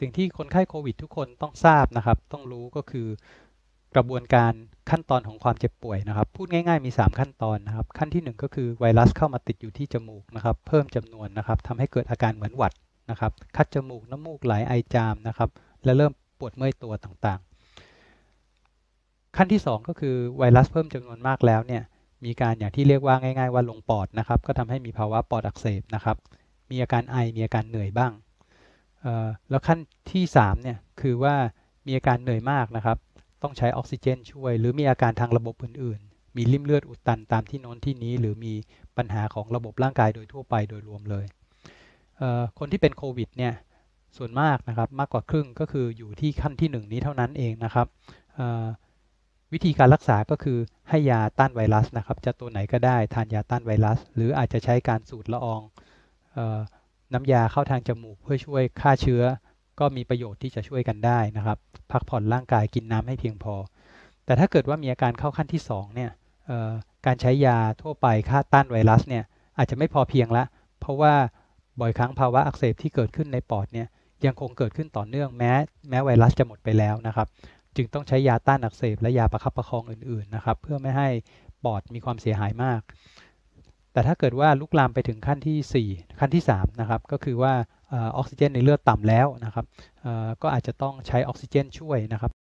สิ่งที่คนไข้โควิด ทุกคนต้องทราบนะครับ ต้องรู้ก็คือกระบวนการขั้นตอนของความเจ็บป่วยนะครับ พูดง่ายๆมี 3 ขั้นตอนนะครับ ขั้นที่ 1 ก็คือไวรัสเข้ามาติดอยู่ที่จมูกนะครับ เพิ่มจำนวนนะครับ ทำให้เกิดอาการเหมือนหวัดนะครับ คัดจมูก น้ำมูกไหลไอจามนะครับ และเริ่มปวดเมื่อยตัวต่างๆ ขั้นที่ 2 ก็คือไวรัส เพิ่มจำนวนมากแล้วเนี่ย มีการอย่างที่เรียกว่าง่าย ๆ ว่าลงปอดนะครับ ก็ทำให้มีภาวะปอดอักเสบนะครับ มีอาการไอ มีอาการเหนื่อยบ้างแล้วขั้นที่ 3 เนี่ยคือว่ามีอาการเหนื่อยมากนะครับต้องใช้ออกซิเจนช่วยหรือมีอาการทางระบบอื่นๆ มีริ่มเลือดอุดตัน ตามที่โน้นที่นี้หรือมีปัญหาของระบบร่างกายโดยทั่วไปโดยรวมเลยคนที่เป็นโควิดเนี่ย ส่วนมากนะครับมากกว่าครึ่งก็คืออยู่ที่ขั้นที่1 นี้เท่านั้นเองนะครับ วิธีการรักษาก็คือให้ยาต้านไวรัสนะครับ จะตัวไหนก็ได้ทานยาต้านไวรัส หรืออาจจะใช้การสูดละอองน้ำยาเข้าทางจมูก เพื่อช่วยฆ่าเชื้อ ก็มีประโยชน์ที่จะช่วยกันได้นะครับ พักผ่อนร่างกายกินน้ำให้เพียงพอ แต่ถ้าเกิดว่ามีอาการเข้าขั้นที่2เนี่ยการใช้ยาทั่วไปฆ่าต้านไวรัสเนี่ยอาจจะไม่พอเพียงละเพราะว่าบ่อยครั้งภาวะอักเสบที่เกิดขึ้นในปอดเนี่ยยังคงเกิดขึ้นต่อเนื่องแม้แม้ไวรัสจะหมดไปแล้วนะครับ จึงต้องใช้ยาต้านอักเสบและยาประคับประคองอื่นๆนะครับเพื่อไม่ให้ปอดมีความเสียหายมากแต่ถ้าเกิดว่าลุกลามไปถึงขั้นที่ 4 ขั้นที่ 3 นะครับ ก็คือว่าออกซิเจนในเลือดต่ำแล้วนะครับ ก็อาจจะต้องใช้ออกซิเจนช่วยนะครับ